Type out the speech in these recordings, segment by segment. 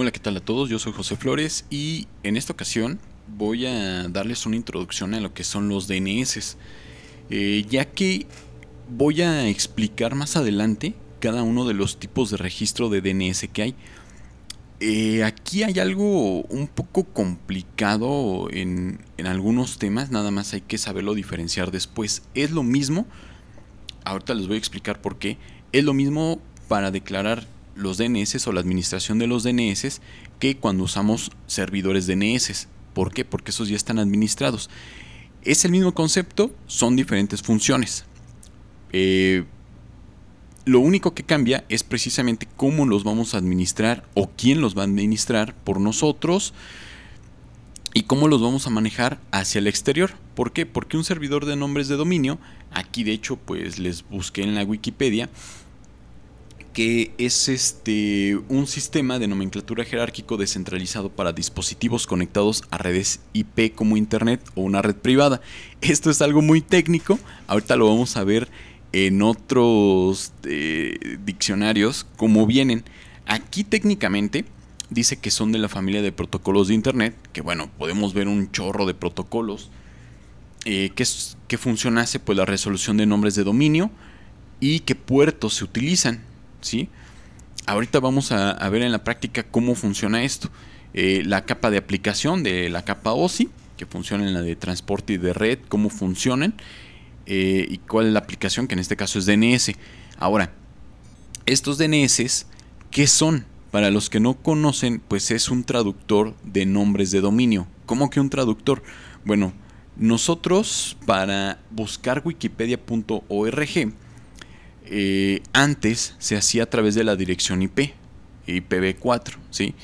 Hola, ¿qué tal a todos? Yo soy José Flores y en esta ocasión voy a darles una introducción a lo que son los DNS, eh, ya que voy a explicar más adelante cada uno de los tipos de registro de DNS que hay. Eh, aquí hay algo un poco complicado en, en algunos temas, nada más hay que saberlo diferenciar después. Es lo mismo, ahorita les voy a explicar por qué, es lo mismo para declarar los DNS o la administración de los DNS que cuando usamos servidores DNS. ¿Por qué? Porque esos ya están administrados. Es el mismo concepto, son diferentes funciones. Eh, lo único que cambia es precisamente cómo los vamos a administrar o quién los va a administrar por nosotros y cómo los vamos a manejar hacia el exterior. ¿Por qué? Porque un servidor de nombres de dominio, aquí de hecho pues les busqué en la Wikipedia, que es este un sistema de nomenclatura jerárquico descentralizado para dispositivos conectados a redes IP como internet o una red privada. Esto es algo muy técnico, ahorita lo vamos a ver en otros eh, diccionarios como vienen. Aquí técnicamente dice que son de la familia de protocolos de internet, que bueno, podemos ver un chorro de protocolos eh, que, que funcionase pues la resolución de nombres de dominio y qué puertos se utilizan. ¿sí? Ahorita vamos a, ver en la práctica cómo funciona esto. Eh, la capa de aplicación de la capa OSI, que funciona en la de transporte y de red, cómo funcionan eh, y cuál es la aplicación, que en este caso es DNS. Ahora, estos DNS, ¿qué son? Para los que no conocen, pues es un traductor de nombres de dominio. ¿Cómo que un traductor? Bueno, nosotros para buscar wikipedia.org eh, antes se hacía a través de la dirección IP, IPv4, ¿sí?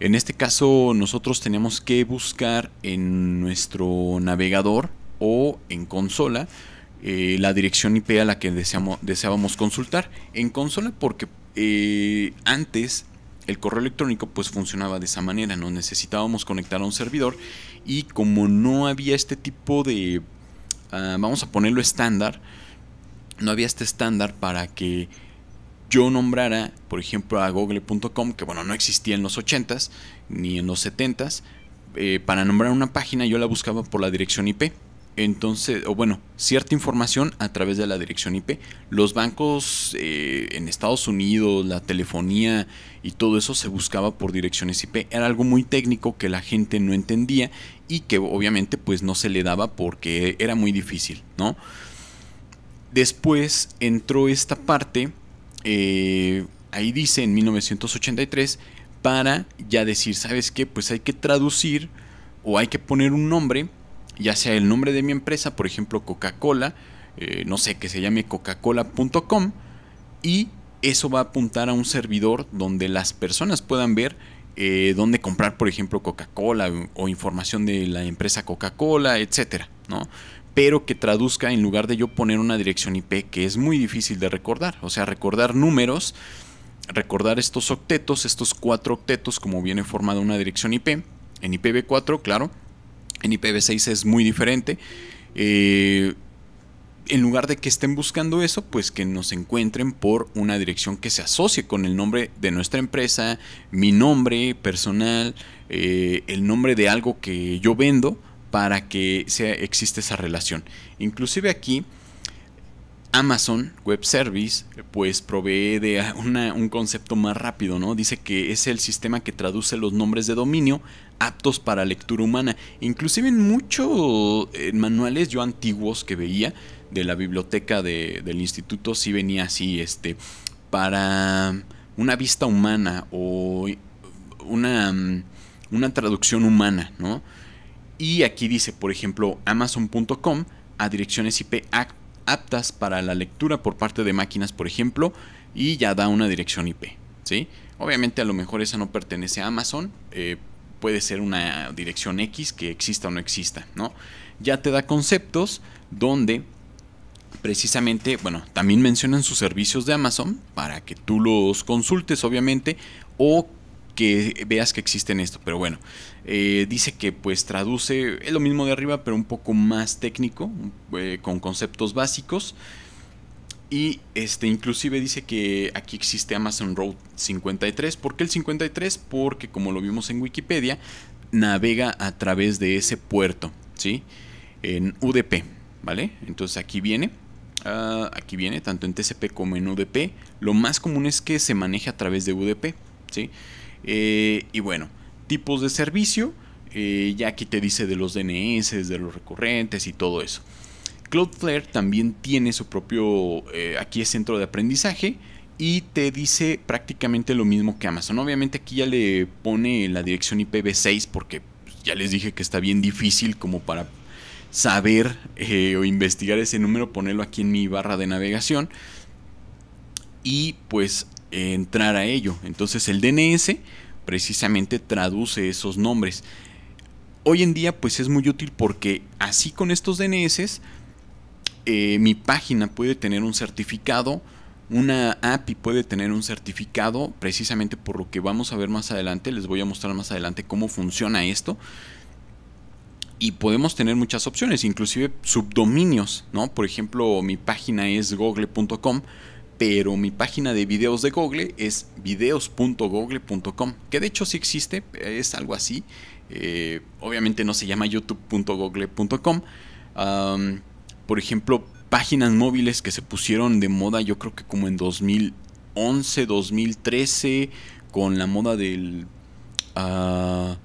En este caso nosotros tenemos que buscar en nuestro navegador o en consola eh, la dirección IP a la que deseábamos consultar. En consola porque eh, antes el correo electrónico pues funcionaba de esa manera, No necesitábamos conectar a un servidor y como no había este tipo de, ah, vamos a ponerlo estándar, no había este estándar para que yo nombrara, por ejemplo, a google.com, que bueno, no existía en los 80s ni en los 70s, eh, para nombrar una página yo la buscaba por la dirección IP. Entonces, o bueno, cierta información a través de la dirección IP. Los bancos eh, en Estados Unidos, la telefonía y todo eso se buscaba por direcciones IP. Era algo muy técnico que la gente no entendía y que obviamente pues no se le daba porque era muy difícil, ¿no? Después entró esta parte, eh, ahí dice en 1983, para ya decir, ¿sabes qué? Pues hay que traducir o hay que poner un nombre, ya sea el nombre de mi empresa, por ejemplo Coca-Cola, eh, no sé, que se llame coca-cola.com y eso va a apuntar a un servidor donde las personas puedan ver eh, dónde comprar, por ejemplo, Coca-Cola o información de la empresa Coca-Cola, etcétera, ¿no? pero que traduzca en lugar de yo poner una dirección IP que es muy difícil de recordar. O sea, recordar números, recordar estos octetos, estos cuatro octetos como viene formada una dirección IP. En IPv4, claro. En IPv6 es muy diferente. Eh, en lugar de que estén buscando eso, pues que nos encuentren por una dirección que se asocie con el nombre de nuestra empresa, mi nombre personal, eh, el nombre de algo que yo vendo para que sea, exista esa relación. Inclusive aquí Amazon Web Service pues provee de un concepto más rápido, ¿no? Dice que es el sistema que traduce los nombres de dominio aptos para lectura humana. Inclusive en muchos manuales yo antiguos que veía de la biblioteca del instituto sí venía así, este, para una vista humana o una, una traducción humana, ¿no? Y aquí dice, por ejemplo, amazon.com a direcciones IP aptas para la lectura por parte de máquinas, por ejemplo, y ya da una dirección IP. ¿sí? Obviamente a lo mejor esa no pertenece a Amazon, eh, puede ser una dirección X que exista o no exista. ¿no? Ya te da conceptos donde precisamente, bueno, también mencionan sus servicios de Amazon para que tú los consultes, obviamente, o que veas que existen esto. Pero bueno, eh, dice que pues traduce, es lo mismo de arriba, pero un poco más técnico, eh, con conceptos básicos. Y este, inclusive dice que aquí existe Amazon Road 53. ¿Por qué el 53? Porque como lo vimos en Wikipedia, navega a través de ese puerto, ¿sí? En UDP, ¿vale? Entonces aquí viene. Ah, aquí viene tanto en TCP como en UDP. Lo más común es que se maneje a través de UDP, ¿sí? sí eh, y bueno, tipos de servicio. Eh, ya aquí te dice de los DNS, de los recurrentes y todo eso. Cloudflare también tiene su propio, eh, aquí es centro de aprendizaje y te dice prácticamente lo mismo que Amazon. Obviamente aquí ya le pone la dirección IPv6 porque pues, ya les dije que está bien difícil como para saber o investigar ese número, ponerlo aquí en mi barra de navegación. Y pues entrar a ello. Entonces el DNS precisamente traduce esos nombres. Hoy en día pues es muy útil porque así con estos DNS eh, mi página puede tener un certificado, una API puede tener un certificado precisamente por lo que vamos a ver más adelante, les voy a mostrar más adelante cómo funciona esto. Y podemos tener muchas opciones, inclusive subdominios, ¿no? Por ejemplo, mi página es google.com pero mi página de videos de Google es videos.google.com, que de hecho sí existe, es algo así. Eh, obviamente no se llama youtube.google.com. por ejemplo, páginas móviles que se pusieron de moda yo creo que como en 2011, 2013, con la moda del, ah,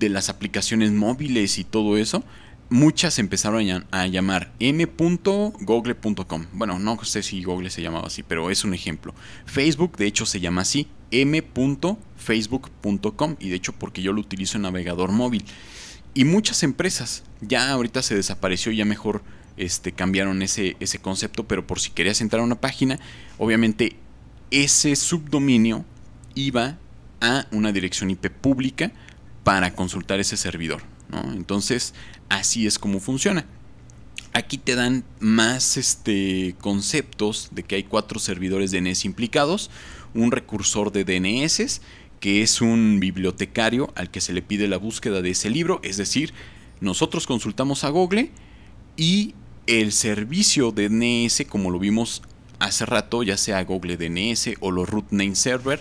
de las aplicaciones móviles y todo eso muchas empezaron a llamar m.google.com. Bueno, no sé si Google se llamaba así, pero es un ejemplo. Facebook, de hecho, se llama así, m.facebook.com, y de hecho porque yo lo utilizo en navegador móvil. Y muchas empresas, ya ahorita se desapareció, ya mejor este, cambiaron ese, ese concepto, pero por si querías entrar a una página, obviamente ese subdominio iba a una dirección IP pública para consultar ese servidor. Entonces, así es como funciona. Aquí te dan más este, conceptos de que hay cuatro servidores DNS implicados, un recursor de DNS, que es un bibliotecario al que se le pide la búsqueda de ese libro, es decir, nosotros consultamos a Google y el servicio de DNS, como lo vimos hace rato, ya sea Google DNS o los root name server,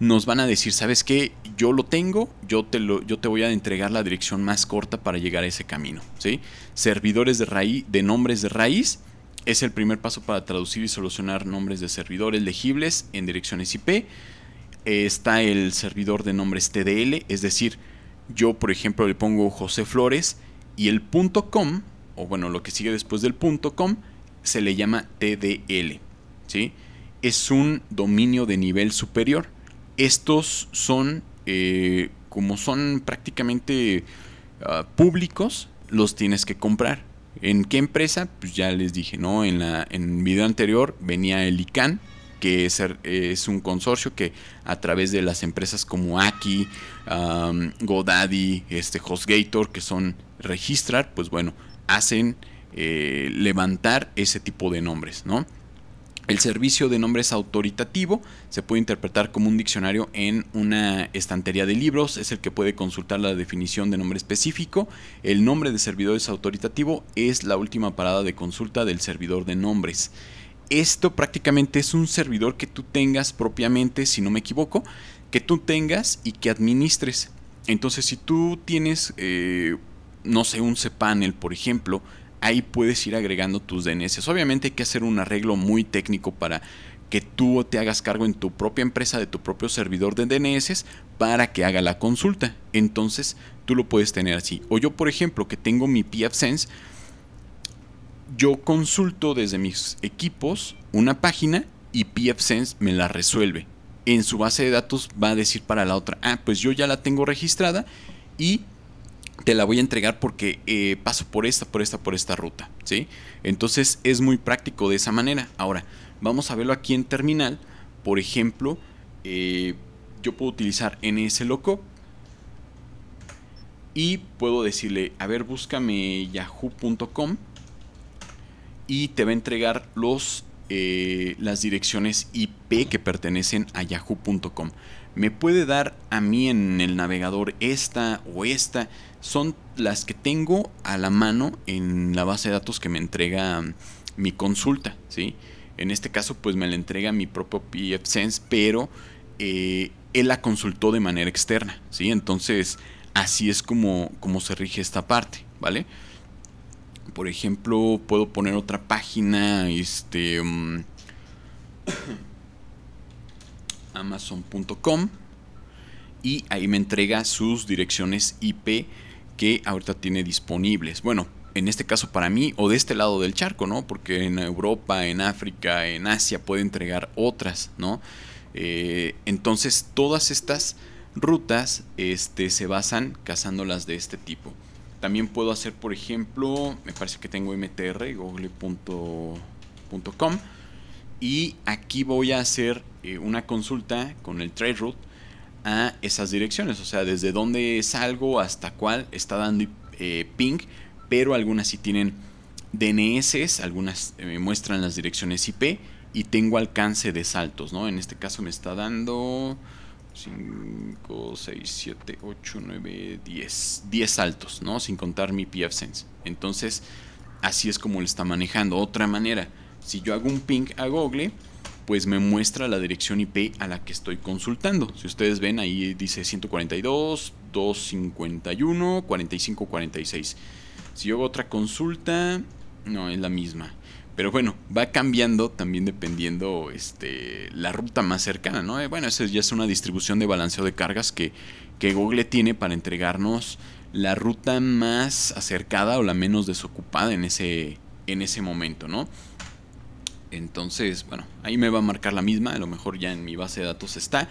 nos van a decir, ¿sabes qué? yo lo tengo, yo te, yo te voy a entregar la dirección más corta para llegar a ese camino. ¿sí? Servidores de, raíz, de nombres de raíz es el primer paso para traducir y solucionar nombres de servidores legibles en direcciones IP. Eh, está el servidor de nombres TDL, es decir, yo por ejemplo le pongo José Flores y el .com, o bueno, lo que sigue después del .com, se le llama TDL. ¿sí? Es un dominio de nivel superior. Estos son eh, como son prácticamente ah, públicos, los tienes que comprar. ¿En qué empresa? Pues ya les dije, ¿no? En, la, en video anterior venía el ICANN, que es, un consorcio que a través de las empresas como Aki, GoDaddy, este, HostGator, que son registrar, pues bueno, hacen eh, levantar ese tipo de nombres, ¿no? El servicio de nombres autoritativo se puede interpretar como un diccionario en una estantería de libros, es el que puede consultar la definición de nombre específico. El nombre de servidores autoritativo es la última parada de consulta del servidor de nombres. Esto prácticamente es un servidor que tú tengas propiamente, si no me equivoco, que tú tengas y que administres. Entonces, si tú tienes, eh, no sé, un cPanel, por ejemplo, ahí puedes ir agregando tus DNS. Obviamente hay que hacer un arreglo muy técnico para que tú te hagas cargo en tu propia empresa de tu propio servidor de DNS para que haga la consulta. Entonces tú lo puedes tener así. O yo, por ejemplo, que tengo mi PFSense, yo consulto desde mis equipos una página y PFSense me la resuelve. En su base de datos va a decir para la otra, ah, pues yo ya la tengo registrada y te la voy a entregar porque eh, paso por esta, por esta, por esta ruta, ¿sí? Entonces es muy práctico de esa manera. Ahora, vamos a verlo aquí en terminal. Por ejemplo, eh, yo puedo utilizar nsloco y puedo decirle, a ver, búscame yahoo.com y te va a entregar los, eh, las direcciones IP que pertenecen a yahoo.com me puede dar a mí en el navegador esta o esta. Son las que tengo a la mano en la base de datos que me entrega mm, mi consulta, ¿sí? En este caso, pues me la entrega mi propio PFSense, pero eh, él la consultó de manera externa, ¿sí? Entonces, así es como, se rige esta parte, ¿vale? Por ejemplo, puedo poner otra página, este... Mm, amazon.com y ahí me entrega sus direcciones IP que ahorita tiene disponibles. Bueno, en este caso para mí o de este lado del charco, ¿no? Porque en Europa, en África, en Asia puede entregar otras, ¿no? Eh, entonces todas estas rutas este, se basan cazándolas de este tipo. También puedo hacer, por ejemplo, me parece que tengo mtr, google.com y aquí voy a hacer eh, una consulta con el trade route a esas direcciones, o sea, desde dónde salgo hasta cuál está dando eh, ping, pero algunas sí tienen DNS, algunas eh, me muestran las direcciones IP y tengo alcance de saltos, ¿no? En este caso me está dando 5, 6, 7, 8, 9, 10, 10 saltos, ¿no? Sin contar mi PFSense. Entonces, así es como lo está manejando. Otra manera, si yo hago un ping a Google, pues me muestra la dirección IP a la que estoy consultando. Si ustedes ven, ahí dice 142, 251, 45, 46. Si yo hago otra consulta, no, es la misma. Pero bueno, va cambiando también dependiendo este, la ruta más cercana, ¿no? Eh, bueno, esa ya es una distribución de balanceo de cargas que, que Google tiene para entregarnos la ruta más acercada o la menos desocupada en ese, en ese momento, ¿no? Entonces, bueno, ahí me va a marcar la misma, a lo mejor ya en mi base de datos está,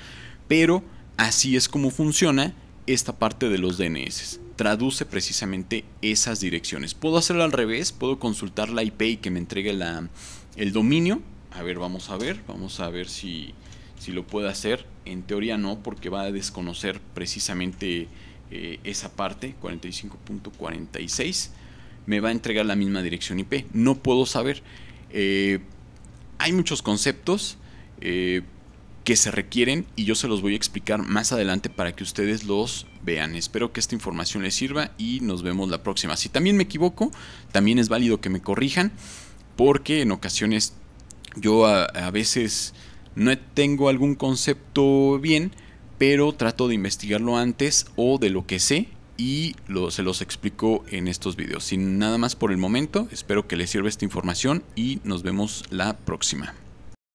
pero así es como funciona esta parte de los DNS. Traduce precisamente esas direcciones. Puedo hacerlo al revés, puedo consultar la IP y que me entregue la, el dominio. A ver, vamos a ver, vamos a ver si, si lo puedo hacer. En teoría no, porque va a desconocer precisamente eh, esa parte, 45.46. Me va a entregar la misma dirección IP. No puedo saber. Eh, hay muchos conceptos eh, que se requieren y yo se los voy a explicar más adelante para que ustedes los vean. Espero que esta información les sirva y nos vemos la próxima. Si también me equivoco, también es válido que me corrijan porque en ocasiones yo a, a veces no tengo algún concepto bien, pero trato de investigarlo antes o de lo que sé y lo, se los explico en estos videos. Sin nada más por el momento, espero que les sirva esta información y nos vemos la próxima.